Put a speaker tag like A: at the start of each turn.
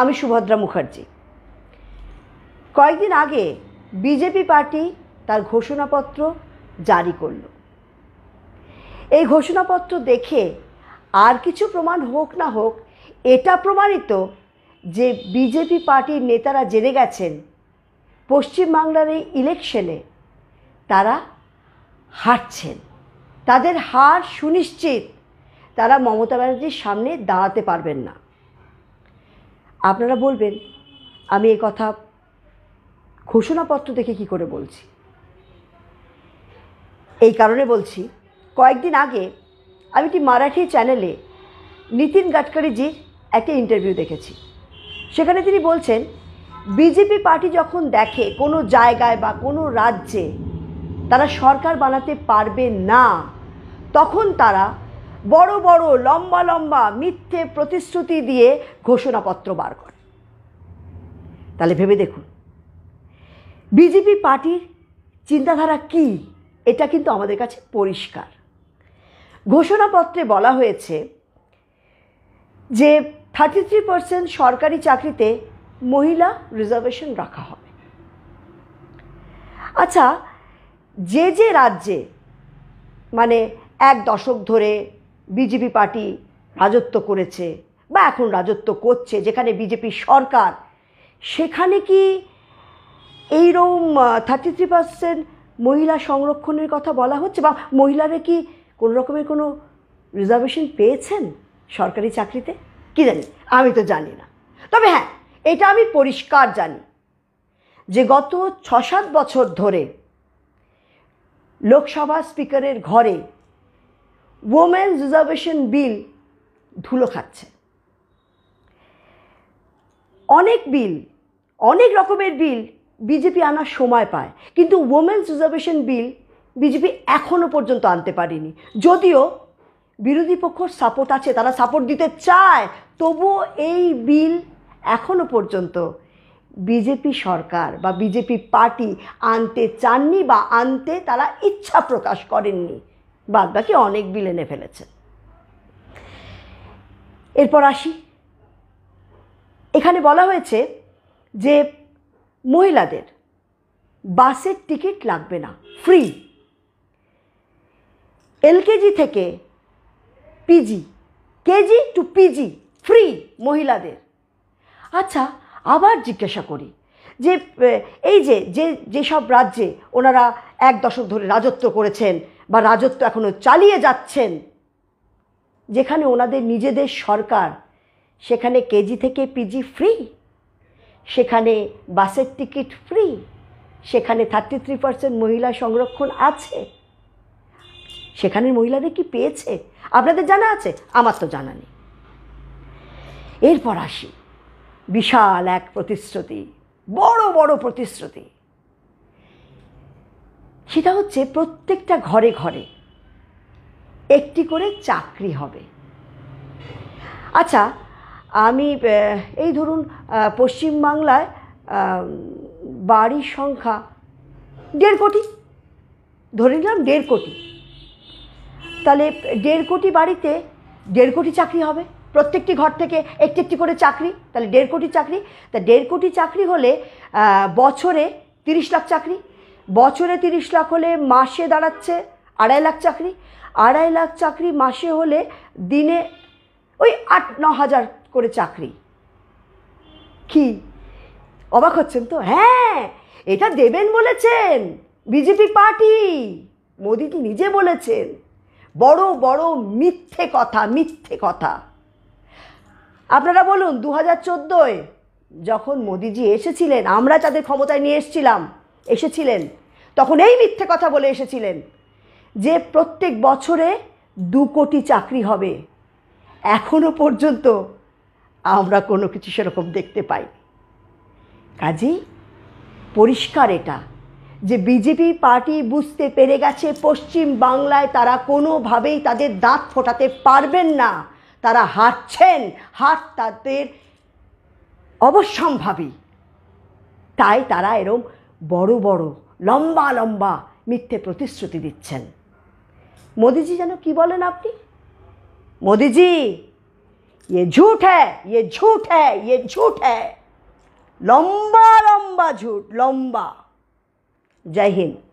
A: আমি সুভদ্রা মুখার্জি কয়েকদিন আগে বিজেপি পার্টি তার ঘোষণাপত্র জারি করল এই ঘোষণাপত্র দেখে আর কিছু প্রমাণ হোক না হোক এটা প্রমাণিত যে বিজেপি পার্টির নেতারা জেনে গেছেন পশ্চিমবাংলার এই ইলেকশনে তারা হারছেন তাদের হার সুনিশ্চিত তারা মমতা ব্যানার্জির সামনে দাঁড়াতে পারবেন না আপনারা বলবেন আমি এ কথা ঘোষণাপত্র দেখে কি করে বলছি এই কারণে বলছি কয়েকদিন আগে আমি একটি মারাঠি চ্যানেলে নীতিন গাডকারিজির একটা ইন্টারভিউ দেখেছি সেখানে তিনি বলছেন বিজেপি পার্টি যখন দেখে কোনো জায়গায় বা কোনো রাজ্যে তারা সরকার বানাতে পারবে না তখন তারা বড় বড় লম্বা লম্বা মিথ্যে প্রতিশ্রুতি দিয়ে ঘোষণাপত্র বার করে তাহলে ভেবে দেখুন বিজেপি পার্টির চিন্তাধারা কি এটা কিন্তু আমাদের কাছে পরিষ্কার ঘোষণাপত্রে বলা হয়েছে যে থার্টি থ্রি পার্সেন্ট সরকারি চাকরিতে মহিলা রিজার্ভেশন রাখা হবে আচ্ছা যে যে রাজ্যে মানে এক দশক ধরে বিজেপি পার্টি রাজত্ব করেছে বা এখন রাজত্ব করছে যেখানে বিজেপি সরকার সেখানে কি এইরকম থার্টি থ্রি পার্সেন্ট মহিলা সংরক্ষণের কথা বলা হচ্ছে বা মহিলারা কি কোনো রকমের কোনো রিজার্ভেশন পেয়েছেন সরকারি চাকরিতে কি জানি আমি তো জানি না তবে হ্যাঁ এটা আমি পরিষ্কার জানি যে গত ছ সাত বছর ধরে লোকসভা স্পিকারের ঘরে ওমেন্স রিজার্ভেশন বিল ধুলো খাচ্ছে অনেক বিল অনেক রকমের বিল বিজেপি আনার সময় পায় কিন্তু ওমেন্স রিজার্ভেশন বিল বিজেপি এখনও পর্যন্ত আনতে পারেনি যদিও বিরোধী পক্ষর সাপোর্ট আছে তারা সাপোর্ট দিতে চায় তবুও এই বিল এখনও পর্যন্ত বিজেপি সরকার বা বিজেপি পার্টি আনতে চাননি বা আনতে তারা ইচ্ছা প্রকাশ করেননি বাদ বাকি অনেক বিল এনে ফেলেছে এরপর আসি এখানে বলা হয়েছে যে মহিলাদের বাসের টিকিট লাগবে না ফ্রি এলকেজি থেকে PG KG to PG free মহিলাদের আচ্ছা আবার জিজ্ঞাসা করি যে এই যে যে যেসব রাজ্যে ওনারা এক দশক ধরে রাজত্ব করেছেন বা রাজত্ব এখনও চালিয়ে যাচ্ছেন যেখানে ওনাদের নিজেদের সরকার সেখানে কেজি থেকে পিজি ফ্রি সেখানে বাসের টিকিট ফ্রি সেখানে থার্টি থ্রি পার্সেন্ট মহিলা সংরক্ষণ আছে সেখানের মহিলাদের কি পেয়েছে আপনাদের জানা আছে আমার তো জানা নেই এরপর আসি বিশাল এক প্রতিশ্রুতি বড় বড় প্রতিশ্রুতি সেটা হচ্ছে প্রত্যেকটা ঘরে ঘরে একটি করে চাকরি হবে আচ্ছা আমি এই ধরুন পশ্চিমবাংলায় বাড়ির সংখ্যা দেড় কোটি ধরে নিলাম দেড় কোটি তাহলে দেড় কোটি বাড়িতে দেড় কোটি চাকরি হবে প্রত্যেকটি ঘর থেকে একটি একটি করে চাকরি তাহলে দেড় কোটি চাকরি তা দেড় কোটি চাকরি হলে বছরে তিরিশ লাখ চাকরি বছরে তিরিশ লাখ হলে মাসে দাঁড়াচ্ছে আড়াই লাখ চাকরি আড়াই লাখ চাকরি মাসে হলে দিনে ওই আট ন হাজার করে চাকরি কি অবাক হচ্ছেন তো হ্যাঁ এটা দেবেন বলেছেন বিজেপি পার্টি মোদি কি নিজে বলেছেন বড় বড় মিথ্যে কথা মিথ্যে কথা আপনারা বলুন দু হাজার যখন মোদিজি এসেছিলেন আমরা তাদের ক্ষমতায় নিয়ে এসেছিলাম এসেছিলেন তখন এই মিথ্যে কথা বলে এসেছিলেন যে প্রত্যেক বছরে দু কোটি চাকরি হবে এখনও পর্যন্ত আমরা কোনো কিছু সেরকম দেখতে পাই কাজেই পরিষ্কার এটা যে বিজেপি পার্টি বুঝতে পেরে গেছে পশ্চিম বাংলায় তারা কোনোভাবেই তাদের দাঁত ফোটাতে পারবেন না তারা হারছেন হার তাদের অবশ্যম্ভাবী তাই তারা এরম বড় বড় লম্বা লম্বা মিথ্যে প্রতিশ্রুতি দিচ্ছেন মোদিজি যেন কি বলেন আপনি মোদিজি ये ইয়ে ঝুট है ইয়ে ঝুট झूठ ইয়ে ঝুট হ্যাঁ লম্বা লম্বা ঝুট লম্বা জয় হিন্দ